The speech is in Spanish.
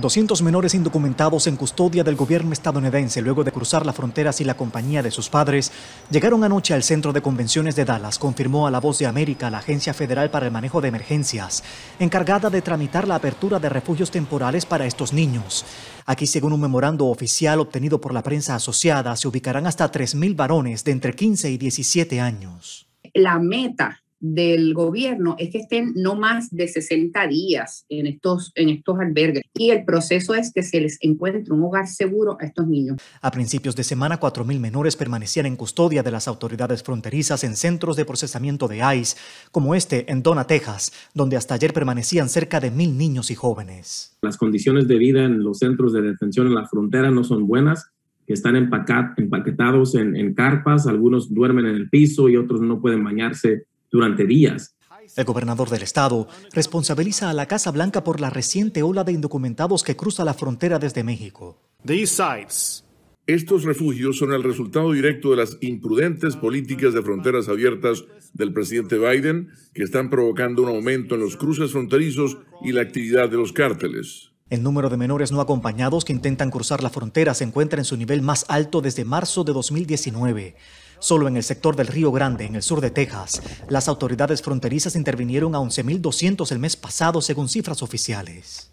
200 menores indocumentados en custodia del gobierno estadounidense luego de cruzar la frontera y la compañía de sus padres llegaron anoche al Centro de Convenciones de Dallas, confirmó a La Voz de América la Agencia Federal para el Manejo de Emergencias, encargada de tramitar la apertura de refugios temporales para estos niños. Aquí, según un memorando oficial obtenido por la prensa asociada, se ubicarán hasta 3.000 varones de entre 15 y 17 años. La meta del gobierno es que estén no más de 60 días en estos, en estos albergues y el proceso es que se les encuentre un hogar seguro a estos niños. A principios de semana, 4.000 menores permanecían en custodia de las autoridades fronterizas en centros de procesamiento de ICE, como este en Dona, Texas, donde hasta ayer permanecían cerca de 1.000 niños y jóvenes. Las condiciones de vida en los centros de detención en la frontera no son buenas que están empaquetados en, en carpas, algunos duermen en el piso y otros no pueden bañarse durante días. El gobernador del estado responsabiliza a la Casa Blanca por la reciente ola de indocumentados que cruza la frontera desde México. Estos refugios son el resultado directo de las imprudentes políticas de fronteras abiertas del presidente Biden, que están provocando un aumento en los cruces fronterizos y la actividad de los cárteles. El número de menores no acompañados que intentan cruzar la frontera se encuentra en su nivel más alto desde marzo de 2019. Solo en el sector del Río Grande, en el sur de Texas, las autoridades fronterizas intervinieron a 11.200 el mes pasado según cifras oficiales.